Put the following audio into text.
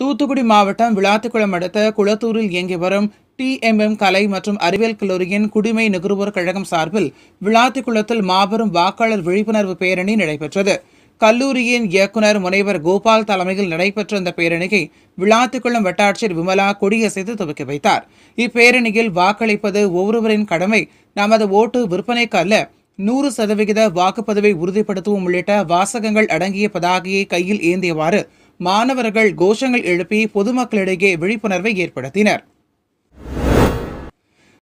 தூத்துக்குடி மாவட்டம் விளாத்துக்குளம் அடுத்த குளத்தூரில் இயங்கி வரும் டிஎம்எம் கலை மற்றும் அறிவியல் கல்லூரியின் குடிமை நுகர்வோர் கழகம் சார்பில் விளாத்துக்குளத்தில் மாபெரும் வாக்காளர் விழிப்புணர்வு பேரணி நடைபெற்றது கல்லூரியின் இயக்குநர் முனைவர் கோபால் தலைமையில் நடைபெற்ற இந்த பேரணியை விளாத்துக்குளம் வட்டாட்சியர் விமலா கொடியசைத்து துவக்கி வைத்தார் இப்பேரணியில் வாக்களிப்பது ஒவ்வொருவரின் கடமை நமது ஓட்டு விற்பனைக்கு அல்ல நூறு சதவிகித வாக்குப்பதிவை உறுதிப்படுத்தவும் உள்ளிட்ட வாசகங்கள் அடங்கிய பதாகையை கையில் ஏந்தியவாறு மாணவர்கள் கோஷங்கள் எழுப்பி பொதுமக்களிடையே விழிப்புணர்வை ஏற்படுத்தினர்